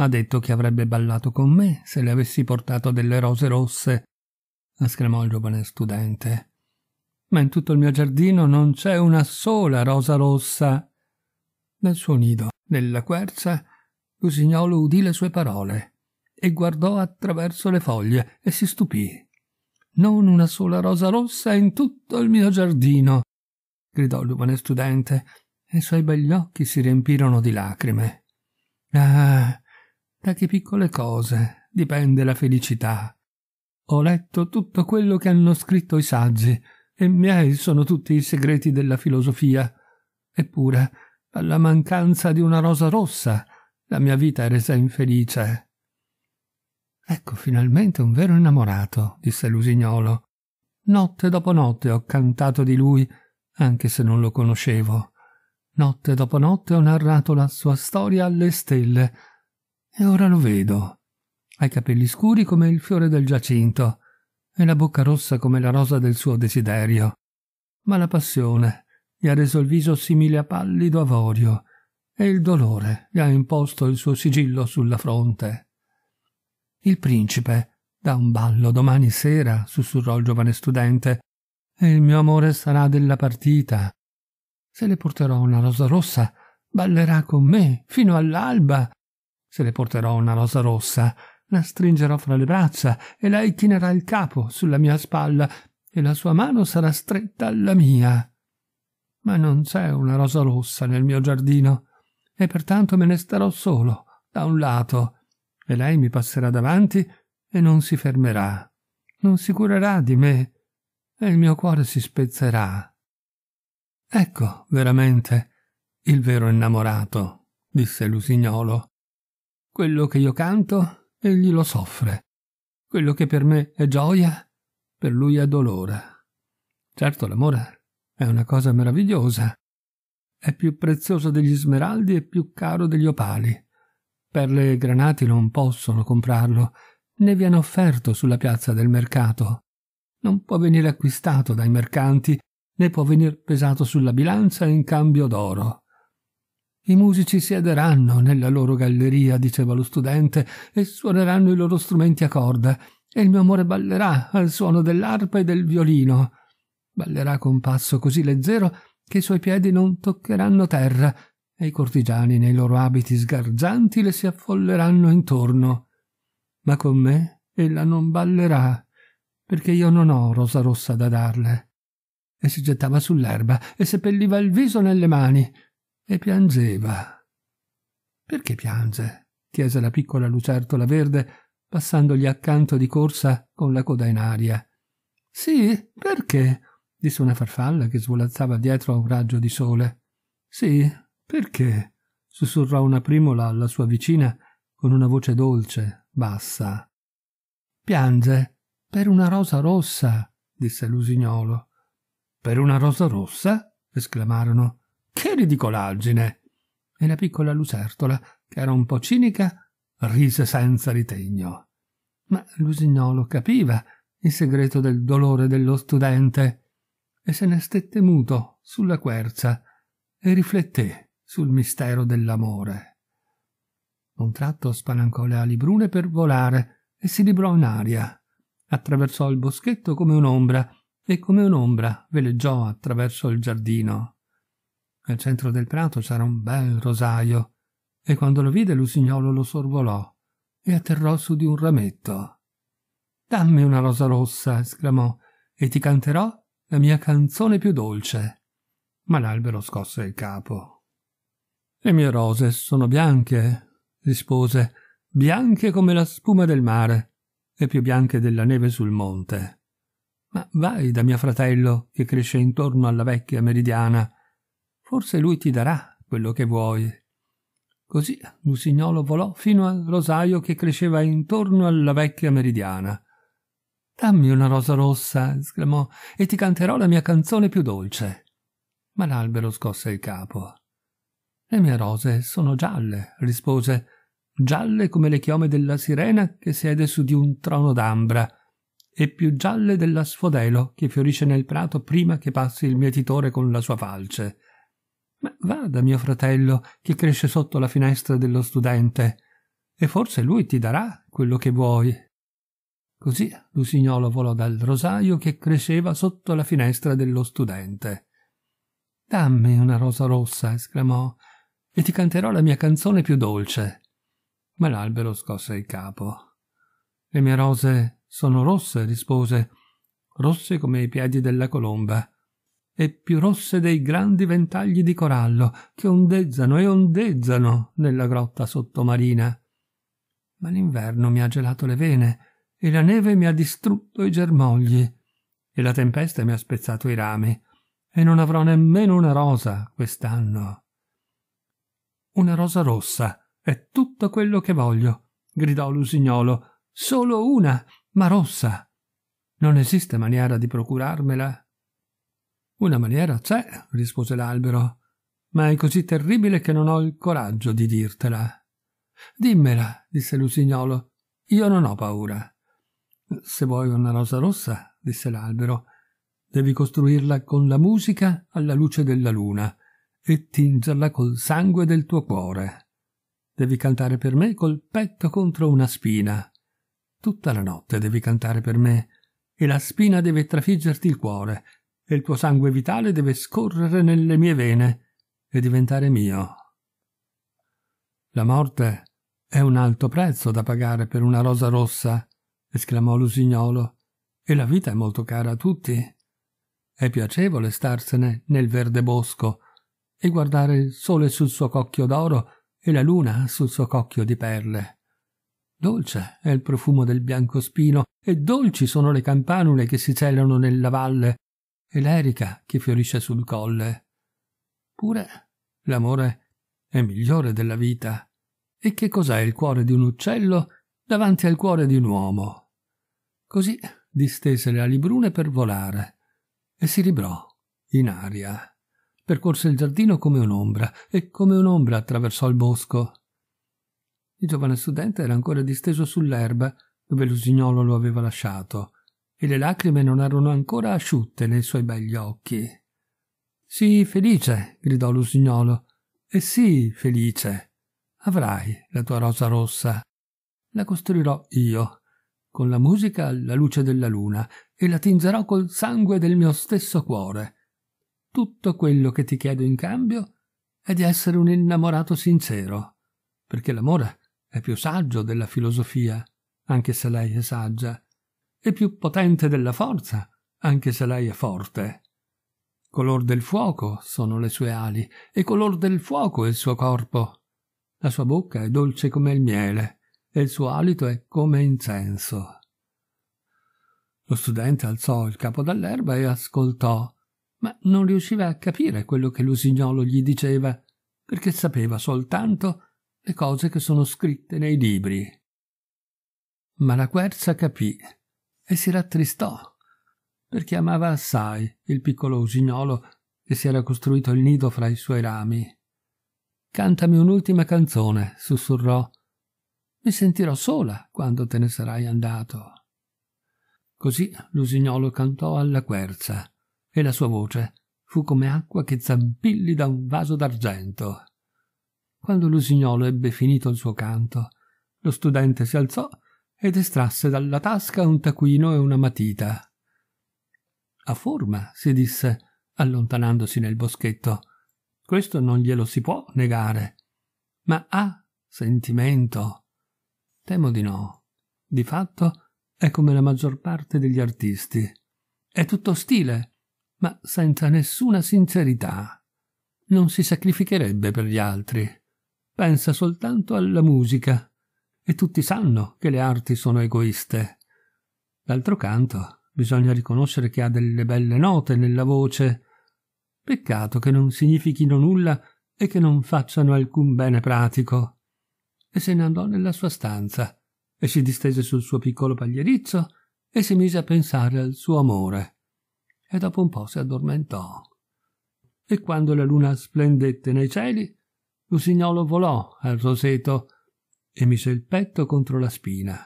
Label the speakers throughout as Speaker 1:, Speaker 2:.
Speaker 1: Ha detto che avrebbe ballato con me se le avessi portato delle rose rosse, esclamò il giovane studente. Ma in tutto il mio giardino non c'è una sola rosa rossa. Nel suo nido, nella quercia, l'usignolo udì le sue parole e guardò attraverso le foglie e si stupì. Non una sola rosa rossa in tutto il mio giardino, gridò il giovane studente, e i suoi begli occhi si riempirono di lacrime. Ah, da che piccole cose dipende la felicità. Ho letto tutto quello che hanno scritto i saggi, e miei sono tutti i segreti della filosofia. Eppure, alla mancanza di una rosa rossa, la mia vita è resa infelice. Ecco finalmente un vero innamorato, disse Lusignolo. Notte dopo notte ho cantato di lui, anche se non lo conoscevo. Notte dopo notte ho narrato la sua storia alle stelle, e ora lo vedo. Ha i capelli scuri come il fiore del giacinto e la bocca rossa come la rosa del suo desiderio. Ma la passione gli ha reso il viso simile a pallido avorio e il dolore gli ha imposto il suo sigillo sulla fronte. Il principe dà un ballo domani sera, sussurrò il giovane studente, e il mio amore sarà della partita. Se le porterò una rosa rossa, ballerà con me fino all'alba se le porterò una rosa rossa, la stringerò fra le braccia e lei chinerà il capo sulla mia spalla e la sua mano sarà stretta alla mia. Ma non c'è una rosa rossa nel mio giardino e pertanto me ne starò solo da un lato e lei mi passerà davanti e non si fermerà, non si curerà di me e il mio cuore si spezzerà. Ecco veramente il vero innamorato, disse Lusignolo, quello che io canto, egli lo soffre. Quello che per me è gioia, per lui è dolore. Certo, l'amore è una cosa meravigliosa. È più prezioso degli smeraldi e più caro degli opali. Perle e granati non possono comprarlo, né viene offerto sulla piazza del mercato. Non può venire acquistato dai mercanti, né può venire pesato sulla bilancia in cambio d'oro. I musici siederanno nella loro galleria, diceva lo studente, e suoneranno i loro strumenti a corda, e il mio amore ballerà al suono dell'arpa e del violino. Ballerà con passo così leggero che i suoi piedi non toccheranno terra, e i cortigiani nei loro abiti sgargianti le si affolleranno intorno. Ma con me ella non ballerà, perché io non ho rosa rossa da darle. E si gettava sull'erba e seppelliva il viso nelle mani e piangeva. Perché piange? chiese la piccola lucertola verde, passandogli accanto di corsa con la coda in aria. Sì, perché? disse una farfalla che svolazzava dietro a un raggio di sole. Sì, perché? sussurrò una primola alla sua vicina con una voce dolce, bassa. Piange per una rosa rossa, disse l'usignolo. Per una rosa rossa? esclamarono. Che ridicolaggine! E la piccola lucertola, che era un po cinica, rise senza ritegno. Ma l'usignolo capiva il segreto del dolore dello studente e se ne stette muto sulla quercia e rifletté sul mistero dell'amore. Un tratto spalancò le ali brune per volare e si librò in aria. Attraversò il boschetto come un'ombra e come un'ombra veleggiò attraverso il giardino. Al centro del prato c'era un bel rosaio, e quando lo vide l'usignolo lo sorvolò e atterrò su di un rametto. Dammi una rosa rossa, esclamò, e ti canterò la mia canzone più dolce. Ma l'albero scosse il capo. Le mie rose sono bianche, rispose, bianche come la spuma del mare e più bianche della neve sul monte. Ma vai da mio fratello che cresce intorno alla vecchia meridiana Forse lui ti darà quello che vuoi. Così Lusignolo volò fino al rosaio che cresceva intorno alla vecchia meridiana. Dammi una rosa rossa, esclamò, e ti canterò la mia canzone più dolce. Ma l'albero scosse il capo. Le mie rose sono gialle, rispose, gialle come le chiome della sirena che siede su di un trono d'ambra, e più gialle della sfodelo che fiorisce nel prato prima che passi il mietitore con la sua falce. Ma vada, mio fratello, che cresce sotto la finestra dello studente, e forse lui ti darà quello che vuoi. Così l'usignolo volò dal rosaio che cresceva sotto la finestra dello studente. Dammi una rosa rossa, esclamò, e ti canterò la mia canzone più dolce. Ma l'albero scosse il capo. Le mie rose sono rosse, rispose, rosse come i piedi della colomba e più rosse dei grandi ventagli di corallo che ondezzano e ondezzano nella grotta sottomarina. Ma l'inverno mi ha gelato le vene e la neve mi ha distrutto i germogli e la tempesta mi ha spezzato i rami e non avrò nemmeno una rosa quest'anno. Una rosa rossa è tutto quello che voglio, gridò l'usignolo, solo una, ma rossa. Non esiste maniera di procurarmela una maniera c'è, rispose l'albero, ma è così terribile che non ho il coraggio di dirtela. Dimmela, disse l'usignolo, io non ho paura. Se vuoi una rosa rossa, disse l'albero, devi costruirla con la musica alla luce della luna e tingerla col sangue del tuo cuore. Devi cantare per me col petto contro una spina. Tutta la notte devi cantare per me e la spina deve trafiggerti il cuore e il tuo sangue vitale deve scorrere nelle mie vene e diventare mio. La morte è un alto prezzo da pagare per una rosa rossa, esclamò l'usignolo, e la vita è molto cara a tutti. È piacevole starsene nel verde bosco e guardare il sole sul suo cocchio d'oro e la luna sul suo cocchio di perle. Dolce è il profumo del biancospino e dolci sono le campanule che si celano nella valle e l'erica che fiorisce sul colle. Pure l'amore è migliore della vita. E che cos'è il cuore di un uccello davanti al cuore di un uomo? Così distese le ali brune per volare e si librò in aria. Percorse il giardino come un'ombra e come un'ombra attraversò il bosco. Il giovane studente era ancora disteso sull'erba dove l'usignolo lo aveva lasciato e le lacrime non erano ancora asciutte nei suoi begli occhi. Sii felice, gridò l'usignolo, e sii felice. Avrai la tua rosa rossa. La costruirò io, con la musica alla luce della luna, e la tingerò col sangue del mio stesso cuore. Tutto quello che ti chiedo in cambio è di essere un innamorato sincero, perché l'amore è più saggio della filosofia, anche se lei è saggia e più potente della forza, anche se lei è forte. Color del fuoco sono le sue ali, e color del fuoco è il suo corpo. La sua bocca è dolce come il miele, e il suo alito è come incenso. Lo studente alzò il capo dall'erba e ascoltò, ma non riusciva a capire quello che l'usignolo gli diceva, perché sapeva soltanto le cose che sono scritte nei libri. Ma la quercia capì e si rattristò, perché amava assai il piccolo usignolo che si era costruito il nido fra i suoi rami. Cantami un'ultima canzone, sussurrò. Mi sentirò sola quando te ne sarai andato. Così l'usignolo cantò alla quercia, e la sua voce fu come acqua che zampilli da un vaso d'argento. Quando l'usignolo ebbe finito il suo canto, lo studente si alzò ed estrasse dalla tasca un taccuino e una matita. A forma, si disse, allontanandosi nel boschetto. Questo non glielo si può negare. Ma ha sentimento? Temo di no. Di fatto è come la maggior parte degli artisti. È tutto stile, ma senza nessuna sincerità. Non si sacrificherebbe per gli altri. Pensa soltanto alla musica e tutti sanno che le arti sono egoiste. D'altro canto, bisogna riconoscere che ha delle belle note nella voce. Peccato che non significhino nulla e che non facciano alcun bene pratico. E se ne andò nella sua stanza e si distese sul suo piccolo pagliericcio e si mise a pensare al suo amore. E dopo un po' si addormentò. E quando la luna splendette nei cieli, l'usignolo volò al roseto e mise il petto contro la spina.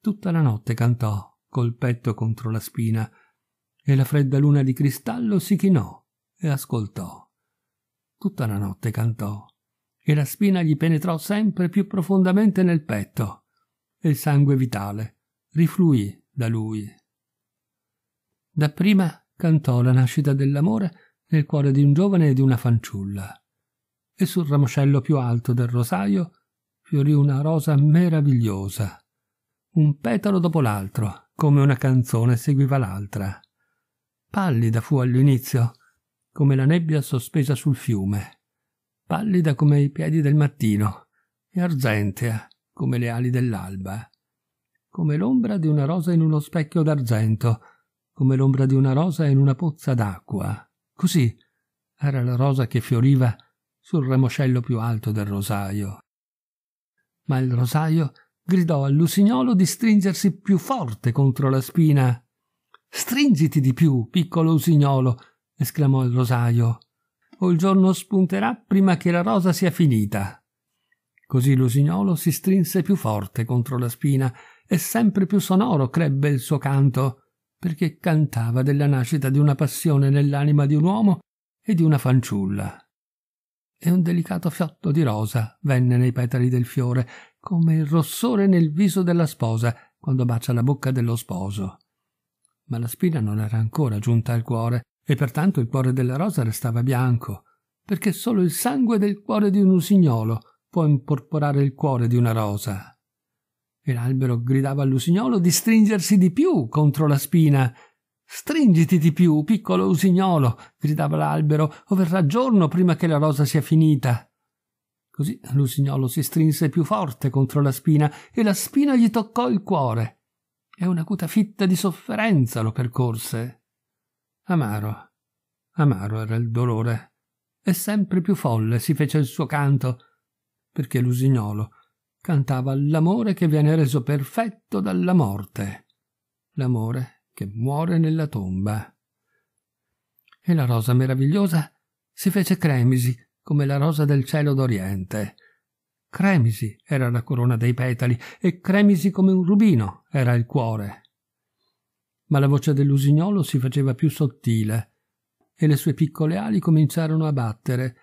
Speaker 1: Tutta la notte cantò col petto contro la spina e la fredda luna di cristallo si chinò e ascoltò. Tutta la notte cantò e la spina gli penetrò sempre più profondamente nel petto e il sangue vitale rifluì da lui. Dapprima cantò la nascita dell'amore nel cuore di un giovane e di una fanciulla e sul ramoscello più alto del rosaio fiorì una rosa meravigliosa. Un petalo dopo l'altro, come una canzone seguiva l'altra. Pallida fu all'inizio, come la nebbia sospesa sul fiume, pallida come i piedi del mattino e argentea come le ali dell'alba, come l'ombra di una rosa in uno specchio d'argento, come l'ombra di una rosa in una pozza d'acqua. Così era la rosa che fioriva sul ramoscello più alto del rosaio ma il rosaio gridò all'usignolo di stringersi più forte contro la spina. Stringiti di più, piccolo usignolo, esclamò il rosaio, o il giorno spunterà prima che la rosa sia finita. Così l'usignolo si strinse più forte contro la spina e sempre più sonoro crebbe il suo canto, perché cantava della nascita di una passione nell'anima di un uomo e di una fanciulla e un delicato fiotto di rosa venne nei petali del fiore, come il rossore nel viso della sposa quando bacia la bocca dello sposo. Ma la spina non era ancora giunta al cuore, e pertanto il cuore della rosa restava bianco, perché solo il sangue del cuore di un usignolo può imporporare il cuore di una rosa. E l'albero gridava all'usignolo di stringersi di più contro la spina Stringiti di più, piccolo usignolo, gridava l'albero, o verrà giorno prima che la rosa sia finita. Così l'usignolo si strinse più forte contro la spina e la spina gli toccò il cuore. E un'acuta fitta di sofferenza lo percorse. Amaro, amaro era il dolore, e sempre più folle si fece il suo canto, perché l'usignolo cantava l'amore che viene reso perfetto dalla morte. L'amore che muore nella tomba. E la rosa meravigliosa si fece cremisi come la rosa del cielo d'Oriente. Cremisi era la corona dei petali e cremisi come un rubino era il cuore. Ma la voce dell'usignolo si faceva più sottile e le sue piccole ali cominciarono a battere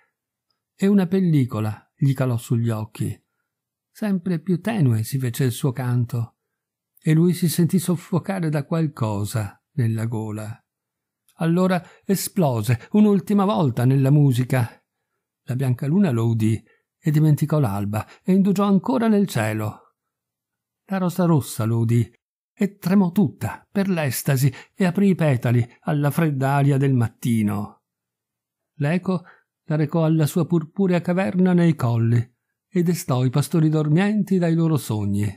Speaker 1: e una pellicola gli calò sugli occhi. Sempre più tenue si fece il suo canto e lui si sentì soffocare da qualcosa nella gola. Allora esplose un'ultima volta nella musica. La bianca luna lo udì e dimenticò l'alba e indugiò ancora nel cielo. La Rosa Rossa lo udì e tremò tutta per l'estasi e aprì i petali alla fredda aria del mattino. L'eco la recò alla sua purpurea caverna nei colli e destò i pastori dormienti dai loro sogni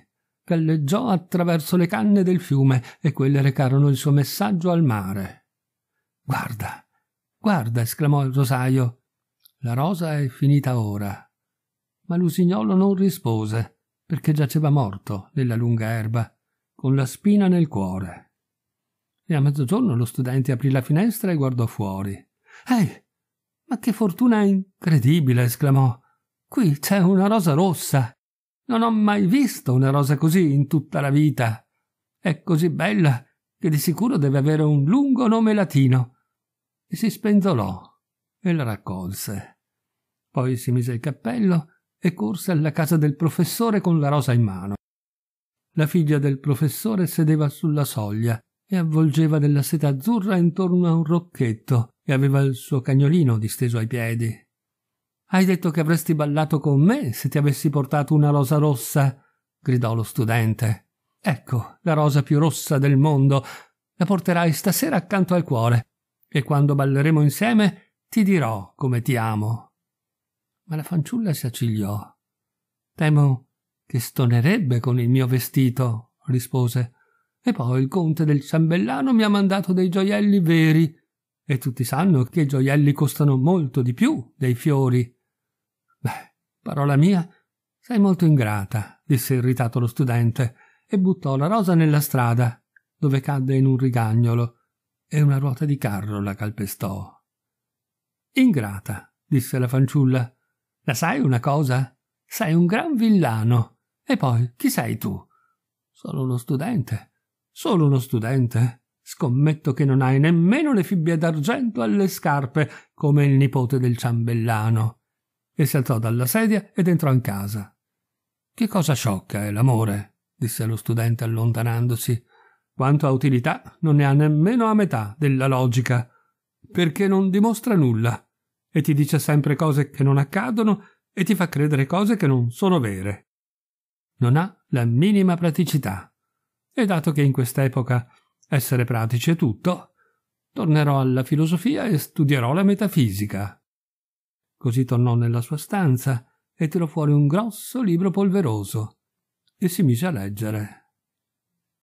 Speaker 1: galleggiò attraverso le canne del fiume e quelle recarono il suo messaggio al mare. Guarda, guarda, esclamò il rosaio. La rosa è finita ora. Ma l'usignolo non rispose, perché giaceva morto nella lunga erba, con la spina nel cuore. E a mezzogiorno lo studente aprì la finestra e guardò fuori. Ehi, ma che fortuna incredibile! esclamò. Qui c'è una rosa rossa. Non ho mai visto una rosa così in tutta la vita. È così bella che di sicuro deve avere un lungo nome latino. E si spenzolò e la raccolse. Poi si mise il cappello e corse alla casa del professore con la rosa in mano. La figlia del professore sedeva sulla soglia e avvolgeva della seta azzurra intorno a un rocchetto e aveva il suo cagnolino disteso ai piedi. Hai detto che avresti ballato con me se ti avessi portato una rosa rossa, gridò lo studente. Ecco, la rosa più rossa del mondo. La porterai stasera accanto al cuore e quando balleremo insieme ti dirò come ti amo. Ma la fanciulla si accigliò. Temo che stonerebbe con il mio vestito, rispose. E poi il conte del ciambellano mi ha mandato dei gioielli veri, e tutti sanno che i gioielli costano molto di più dei fiori. Parola mia, sei molto ingrata, disse irritato lo studente e buttò la rosa nella strada, dove cadde in un rigagnolo e una ruota di carro la calpestò. Ingrata, disse la fanciulla. La sai una cosa? Sei un gran villano. E poi chi sei tu? Sono uno studente. Solo uno studente. Scommetto che non hai nemmeno le fibbie d'argento alle scarpe, come il nipote del ciambellano e si alzò dalla sedia ed entrò in casa. Che cosa sciocca è l'amore, disse lo studente allontanandosi. Quanto a utilità, non ne ha nemmeno a metà della logica, perché non dimostra nulla e ti dice sempre cose che non accadono e ti fa credere cose che non sono vere. Non ha la minima praticità. E dato che in quest'epoca essere pratici è tutto, tornerò alla filosofia e studierò la metafisica. Così tornò nella sua stanza e tirò fuori un grosso libro polveroso e si mise a leggere.